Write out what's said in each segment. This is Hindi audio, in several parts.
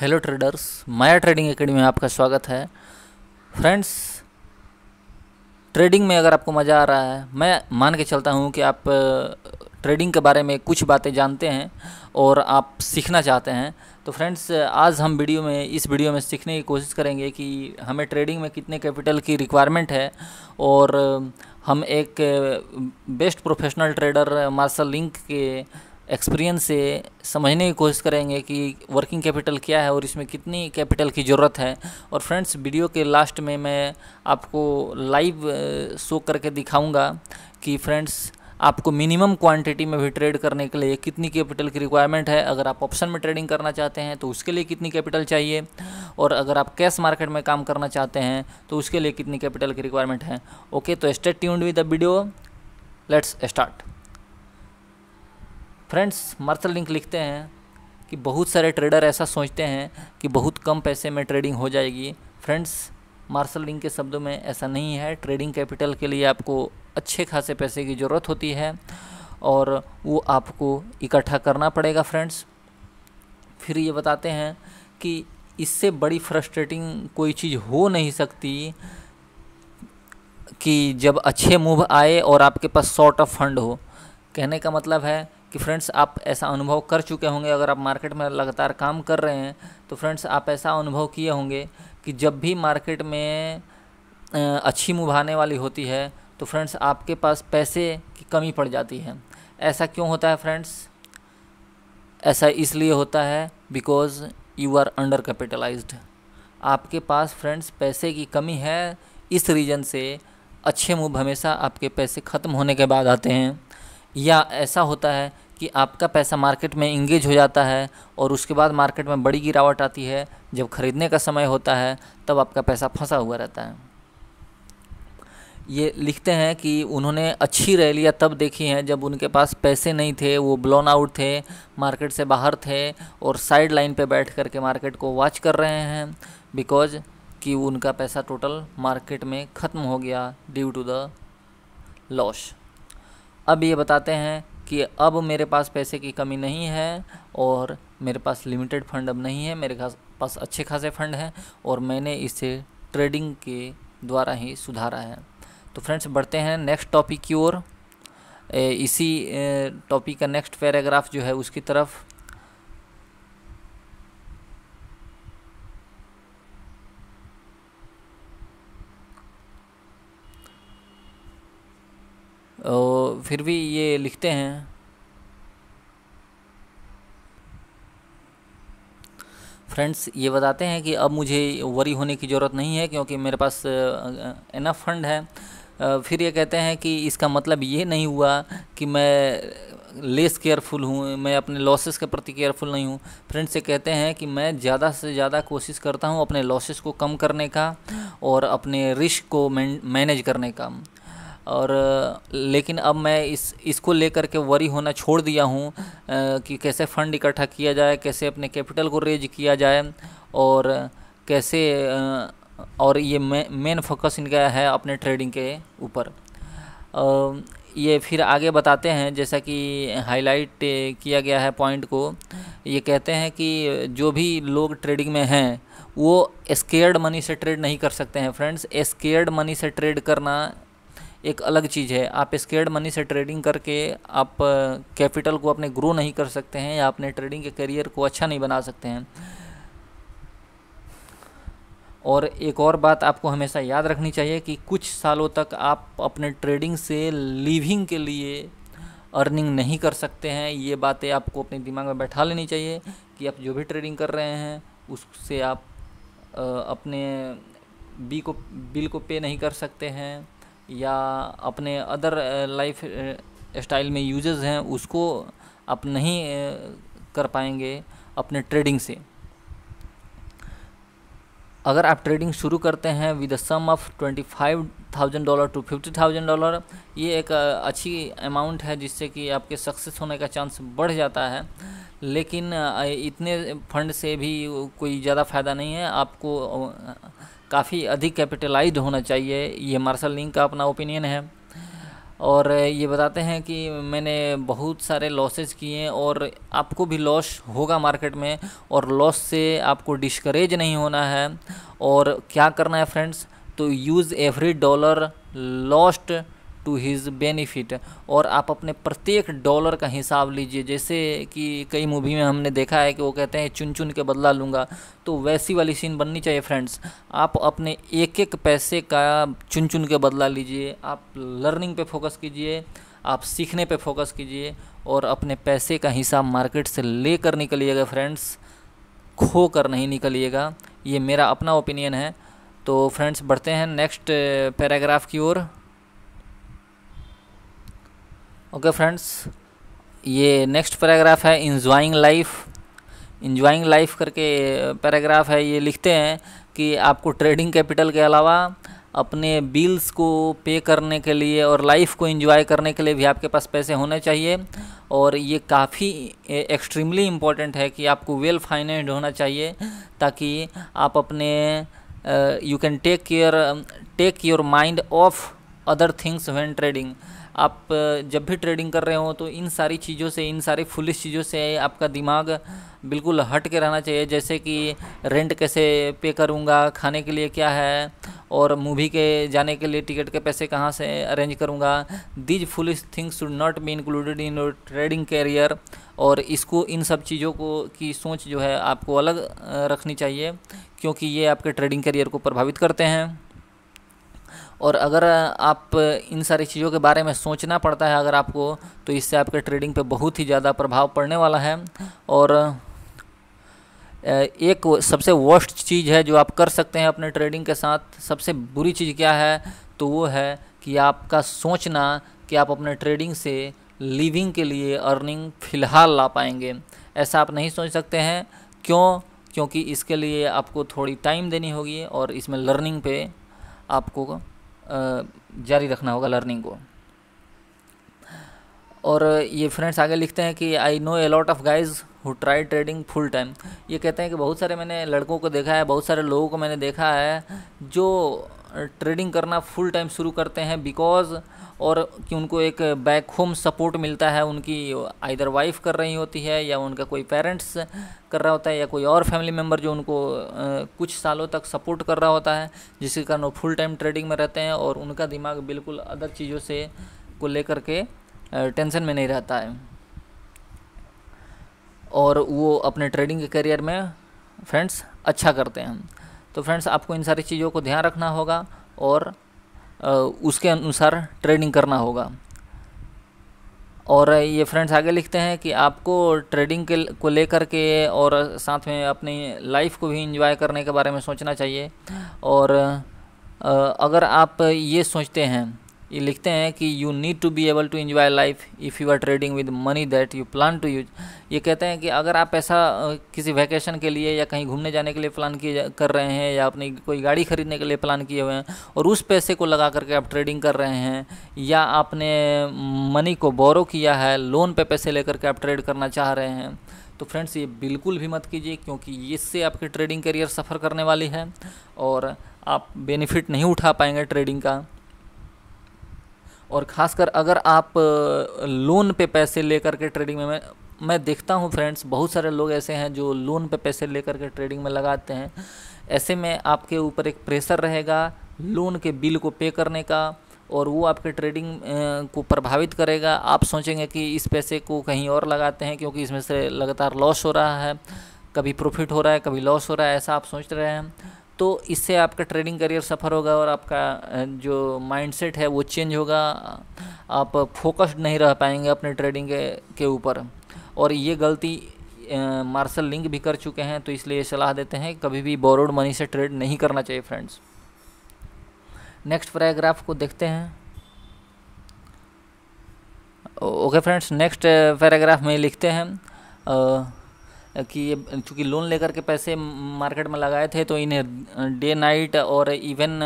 hello traders Maya trading academy में आपका स्वागत है फ्रेंड्स ट्रेडिंग में अगर आपको मज़ा आ रहा है मैं मान के चलता हूँ कि आप ट्रेडिंग के बारे में कुछ बातें जानते हैं और आप सीखना चाहते हैं तो फ्रेंड्स आज हम वीडियो में इस वीडियो में सीखने की कोशिश करेंगे कि हमें ट्रेडिंग में कितने कैपिटल की रिक्वायरमेंट है और हम एक best professional trader Marshall Link के एक्सपीरियंस से समझने की कोशिश करेंगे कि वर्किंग कैपिटल क्या है और इसमें कितनी कैपिटल की ज़रूरत है और फ्रेंड्स वीडियो के लास्ट में मैं आपको लाइव शो करके दिखाऊंगा कि फ्रेंड्स आपको मिनिमम क्वांटिटी में भी ट्रेड करने के लिए कितनी कैपिटल की रिक्वायरमेंट है अगर आप ऑप्शन में ट्रेडिंग करना चाहते हैं तो उसके लिए कितनी कैपिटल चाहिए और अगर आप कैश मार्केट में काम करना चाहते हैं तो उसके लिए कितनी कैपिटल की रिक्वायरमेंट है ओके तो stay tuned with the video let's start friends Marshall Link लिखते हैं कि बहुत सारे ट्रेडर ऐसा सोचते हैं कि बहुत कम पैसे में ट्रेडिंग हो जाएगी फ्रेंड्स मार्शल लिंक के शब्दों में ऐसा नहीं है ट्रेडिंग कैपिटल के लिए आपको अच्छे खासे पैसे की ज़रूरत होती है और वो आपको इकट्ठा करना पड़ेगा फ्रेंड्स फिर ये बताते हैं कि इससे बड़ी फ्रस्ट्रेटिंग कोई चीज़ हो नहीं सकती कि जब अच्छे मूव आए और आपके पास शॉर्ट ऑफ फंड हो कहने का मतलब है कि फ्रेंड्स आप ऐसा अनुभव कर चुके होंगे अगर आप मार्केट में लगातार काम कर रहे हैं तो फ्रेंड्स आप ऐसा अनुभव किए होंगे कि जब भी मार्केट में अच्छी मूव आने वाली होती है तो फ्रेंड्स आपके पास पैसे की कमी पड़ जाती है ऐसा क्यों होता है फ्रेंड्स ऐसा इसलिए होता है because you are under capitalized आपके पास फ्रेंड्स पैसे की कमी है इस रीज़न से अच्छे मूव हमेशा आपके पैसे ख़त्म होने के बाद आते हैं या ऐसा होता है कि आपका पैसा मार्केट में इंगेज हो जाता है और उसके बाद मार्केट में बड़ी गिरावट आती है जब ख़रीदने का समय होता है तब आपका पैसा फंसा हुआ रहता है ये लिखते हैं कि उन्होंने अच्छी रैलियाँ तब देखी हैं जब उनके पास पैसे नहीं थे वो ब्लोन आउट थे मार्केट से बाहर थे और साइड लाइन पर बैठ कर के मार्केट को वॉच कर रहे हैं बिकॉज कि उनका पैसा टोटल मार्केट में ख़त्म हो गया ड्यू टू द लॉस अब ये बताते हैं कि अब मेरे पास पैसे की कमी नहीं है और मेरे पास लिमिटेड फंड अब नहीं है मेरे पास अच्छे खासे फंड हैं और मैंने इसे ट्रेडिंग के द्वारा ही सुधारा है तो फ्रेंड्स बढ़ते हैं नेक्स्ट टॉपिक की ओर इसी टॉपिक का नेक्स्ट पैराग्राफ जो है उसकी तरफ फिर भी ये लिखते हैं फ्रेंड्स ये बताते हैं कि अब मुझे वरी होने की ज़रूरत नहीं है क्योंकि मेरे पास इनफ फंड है फिर ये कहते हैं कि इसका मतलब ये नहीं हुआ कि मैं लेस केयरफुल हूँ मैं अपने लॉसेस के प्रति केयरफुल नहीं हूँ फ्रेंड्स ये कहते हैं कि मैं ज़्यादा से ज़्यादा कोशिश करता हूँ अपने लॉसेस को कम करने का और अपने रिस्क को मैनेज करने का और लेकिन अब मैं इस इसको लेकर के वरी होना छोड़ दिया हूँ कि कैसे फ़ंड इकट्ठा किया जाए कैसे अपने कैपिटल को रेज किया जाए और कैसे और ये मेन फोकस इनका है अपने ट्रेडिंग के ऊपर ये फिर आगे बताते हैं जैसा कि हाईलाइट किया गया है पॉइंट को ये कहते हैं कि जो भी लोग ट्रेडिंग में हैं वो स्केयर्ड मनी से ट्रेड नहीं कर सकते हैं फ्रेंड्स स्केयर्ड मनी से ट्रेड करना एक अलग चीज़ है आप स्केर्ड मनी से ट्रेडिंग करके आप कैपिटल को अपने ग्रो नहीं कर सकते हैं या अपने ट्रेडिंग के करियर को अच्छा नहीं बना सकते हैं और एक और बात आपको हमेशा याद रखनी चाहिए कि कुछ सालों तक आप अपने ट्रेडिंग से लिविंग के लिए अर्निंग नहीं कर सकते हैं ये बातें आपको अपने दिमाग में बैठा लेनी चाहिए कि आप जो भी ट्रेडिंग कर रहे हैं उससे आप अपने बी को बिल को पे नहीं कर सकते हैं या अपने अदर लाइफ स्टाइल में यूजर्स हैं उसको आप नहीं uh, कर पाएंगे अपने ट्रेडिंग से अगर आप ट्रेडिंग शुरू करते हैं with the sum of twenty five thousand dollar to fifty thousand dollar ये एक uh, अच्छी अमाउंट है जिससे कि आपके सक्सेस होने का चांस बढ़ जाता है लेकिन uh, इतने फंड से भी कोई ज़्यादा फ़ायदा नहीं है आपको काफ़ी अधिक कैपिटलाइज होना चाहिए ये मार्शल लिंक का अपना ओपिनियन है और ये बताते हैं कि मैंने बहुत सारे लॉसेस किए और आपको भी लॉस होगा मार्केट में और लॉस से आपको डिस्करेज नहीं होना है और क्या करना है फ्रेंड्स तो use every dollar lost to his benefit और आप अपने प्रत्येक डॉलर का हिसाब लीजिए जैसे कि कई मूवी में हमने देखा है कि वो कहते हैं चुन चुन के बदला लूँगा तो वैसी वाली सीन बननी चाहिए फ्रेंड्स आप अपने एक एक पैसे का चुन चुन के बदला लीजिए आप लर्निंग पे फोकस कीजिए आप सीखने पे फोकस कीजिए और अपने पैसे का हिसाब मार्केट से लेकर निकलिएगा फ्रेंड्स खो कर नहीं निकलिएगा ये मेरा अपना ओपिनियन है तो फ्रेंड्स बढ़ते हैं नेक्स्ट पैराग्राफ eh, की ओर ओके फ्रेंड्स ये नेक्स्ट पैराग्राफ है इन्जॉइंग लाइफ इंजॉइंग लाइफ करके पैराग्राफ है ये लिखते हैं कि आपको ट्रेडिंग कैपिटल के अलावा अपने बिल्स को पे करने के लिए और लाइफ को इन्जॉय करने के लिए भी आपके पास पैसे होने चाहिए और ये काफ़ी एक्सट्रीमली इम्पॉर्टेंट है कि आपको वेल फाइनेंस्ड होना चाहिए ताकि आप अपने you can take care take your mind off other things when trading आप जब भी ट्रेडिंग कर रहे हो तो इन सारी चीज़ों से इन सारी फुलिस चीज़ों से आपका दिमाग बिल्कुल हट के रहना चाहिए जैसे कि रेंट कैसे पे करूँगा खाने के लिए क्या है और मूवी के जाने के लिए टिकट के पैसे कहाँ से अरेंज करूँगा these foolish things should not be included in your trading career और इसको इन सब चीज़ों को की सोच जो है आपको अलग रखनी चाहिए क्योंकि ये आपके ट्रेडिंग करियर को प्रभावित करते हैं और अगर आप इन सारी चीज़ों के बारे में सोचना पड़ता है अगर आपको तो इससे आपके ट्रेडिंग पे बहुत ही ज़्यादा प्रभाव पड़ने वाला है और एक सबसे वर्स्ट चीज़ है जो आप कर सकते हैं अपने ट्रेडिंग के साथ सबसे बुरी चीज़ क्या है तो वो है कि आपका सोचना कि आप अपने ट्रेडिंग से लिविंग के लिए अर्निंग फ़िलहाल ला पाएंगे ऐसा आप नहीं सोच सकते हैं क्यों क्योंकि इसके लिए आपको थोड़ी टाइम देनी होगी और इसमें लर्निंग पे आपको जारी रखना होगा लर्निंग को और ये फ्रेंड्स आगे लिखते हैं कि I know a lot of guys who try trading full time ये कहते हैं कि बहुत सारे मैंने लड़कों को देखा है बहुत सारे लोगों को मैंने देखा है जो ट्रेडिंग करना फुल टाइम शुरू करते हैं बिकॉज़ और कि उनको एक बैक होम सपोर्ट मिलता है उनकी आइदर वाइफ कर रही होती है या उनका कोई पेरेंट्स कर रहा होता है या कोई और फैमिली मेम्बर जो उनको कुछ सालों तक सपोर्ट कर रहा होता है जिसके कारण वो फुल टाइम ट्रेडिंग में रहते हैं और उनका दिमाग बिल्कुल अदर चीज़ों से को लेकर के टेंशन में नहीं रहता है और वो अपने ट्रेडिंग के करियर में फ्रेंड्स अच्छा करते हैं तो फ्रेंड्स आपको इन सारी चीज़ों को ध्यान रखना होगा और उसके अनुसार ट्रेडिंग करना होगा और ये फ्रेंड्स आगे लिखते हैं कि आपको ट्रेडिंग के को लेकर के और साथ में अपनी लाइफ को भी इंजॉय करने के बारे में सोचना चाहिए और अगर आप ये सोचते हैं ये लिखते हैं कि you need to be able to enjoy life if you are trading with money that you plan to use ये कहते हैं कि अगर आप पैसा किसी वैकेशन के लिए या कहीं घूमने जाने के लिए प्लान किए कर रहे हैं या अपनी कोई गाड़ी खरीदने के लिए प्लान किए हुए हैं और उस पैसे को लगा करके आप ट्रेडिंग कर रहे हैं या आपने मनी को बोरो किया है लोन पे पैसे लेकर के आप ट्रेड करना चाह रहे हैं तो फ्रेंड्स ये बिल्कुल भी मत कीजिए क्योंकि इससे आपकी ट्रेडिंग करियर सफ़र करने वाली है और आप बेनिफिट नहीं उठा पाएंगे ट्रेडिंग का और ख़ासकर अगर आप लोन पे पैसे लेकर के ट्रेडिंग में मैं मैं देखता हूँ फ्रेंड्स बहुत सारे लोग ऐसे हैं जो लोन पे पैसे लेकर के ट्रेडिंग में लगाते हैं ऐसे में आपके ऊपर एक प्रेशर रहेगा लोन के बिल को पे करने का और वो आपके ट्रेडिंग को प्रभावित करेगा आप सोचेंगे कि इस पैसे को कहीं और लगाते हैं क्योंकि इसमें से लगातार लॉस हो रहा है कभी प्रॉफिट हो रहा है कभी लॉस हो रहा है ऐसा आप सोच रहे हैं तो इससे आपका ट्रेडिंग करियर सफ़र होगा और आपका जो माइंडसेट है वो चेंज होगा आप फोकस्ड नहीं रह पाएंगे अपने ट्रेडिंग के, ऊपर और ये गलती मार्शल लिंक भी कर चुके हैं तो इसलिए सलाह देते हैं कभी भी बोरोड मनी से ट्रेड नहीं करना चाहिए फ्रेंड्स नेक्स्ट पैराग्राफ को देखते हैं ओके फ्रेंड्स नेक्स्ट पैराग्राफ में लिखते हैं कि ये चूँकि लोन लेकर के पैसे मार्केट में लगाए थे तो इन्हें डे नाइट और इवन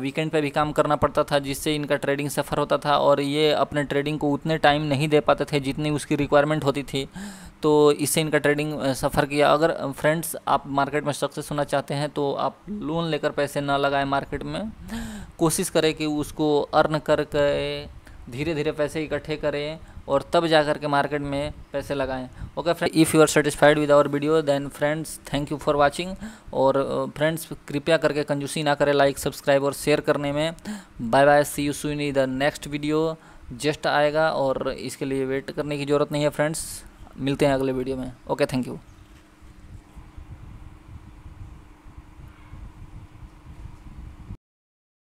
वीकेंड पे भी काम करना पड़ता था जिससे इनका ट्रेडिंग सफ़र होता था और ये अपने ट्रेडिंग को उतने टाइम नहीं दे पाते थे जितनी उसकी रिक्वायरमेंट होती थी तो इससे इनका ट्रेडिंग सफ़र किया अगर फ्रेंड्स आप मार्केट में सक्सेस होना चाहते हैं तो आप लोन लेकर पैसे ना लगाएं मार्केट में कोशिश करें कि उसको अर्न कर धीरे धीरे पैसे इकट्ठे करें और तब जा कर के मार्केट में पैसे लगाएं okay friend if you are satisfied with our video then friends thank you for watching और फ्रेंड्स कृपया करके कंजूसी ना करें लाइक सब्सक्राइब और शेयर करने में bye bye see you soon in the next video just आएगा और इसके लिए वेट करने की ज़रूरत नहीं है फ्रेंड्स मिलते हैं अगले वीडियो में ओके थैंक यू